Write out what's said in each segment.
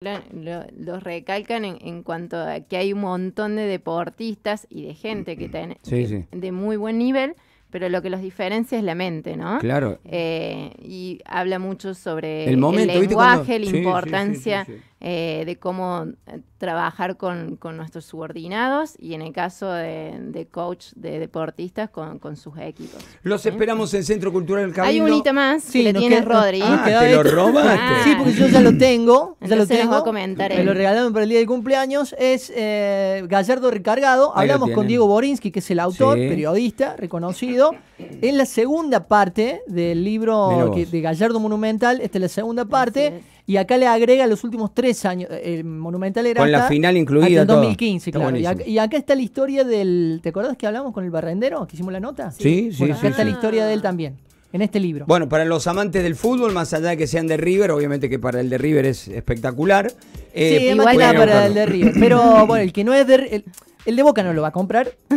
lo, recalcan en, cuanto a que hay un montón de deportistas y de gente que tiene de muy buen nivel, pero lo que los diferencia es la mente, ¿no? Claro. Eh, y habla mucho sobre el, lenguaje, la importancia eh, de cómo eh, trabajar con, nuestros subordinados y en el caso de, coach de deportistas con, sus equipos. Los ¿Eh? esperamos en Centro Cultural del Cabildo. Hay un hito más que le tiene Rodri. Ah, ¿te lo robaste? Sí, porque yo ya lo tengo. Ya lo tengo. Me lo regalaron para el día de cumpleaños. Es Gallardo Recargado. Hablamos con Diego Borinsky, que es el autor, periodista, reconocido. en la segunda parte del libro de Gallardo Monumental. Esta es la segunda parte. Y acá le agrega los últimos tres años. Eh, el Monumental era. Con la final incluida. En 2015, claro. Y acá, está la historia del. ¿Te acordás que hablamos con el barrendero? Que hicimos la nota. Sí, sí, bueno, Acá está la historia de él también. En este libro. Bueno, para los amantes del fútbol, más allá de que sean de River, obviamente que para el de River es espectacular. sí, igual eh, para el de River. Pero bueno, el que no es de. El, de Boca no lo va a comprar.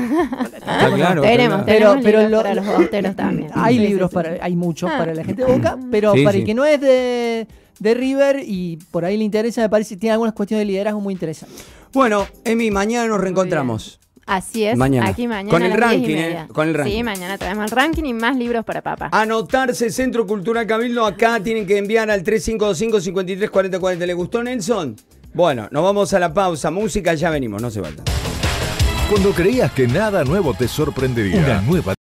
claro, tenemos, pero, pero para los también. Hay libros para, hay muchos ah. para la gente de Boca, pero para el que no es de, de River y por ahí le interesa, me parece, tiene algunas cuestiones de liderazgo muy interesantes. Bueno, Emi, mañana nos reencontramos. Así es, mañana. aquí mañana. Con el, ranking, eh, con el ranking. Sí, mañana traemos el ranking y más libros para papá. Anotarse Centro Cultural Cabildo, acá tienen que enviar al 3525-534040. ¿Le gustó Nelson? Bueno, nos vamos a la pausa. Música, ya venimos, no se falta. Cuando creías que nada nuevo te sorprendería. Una nueva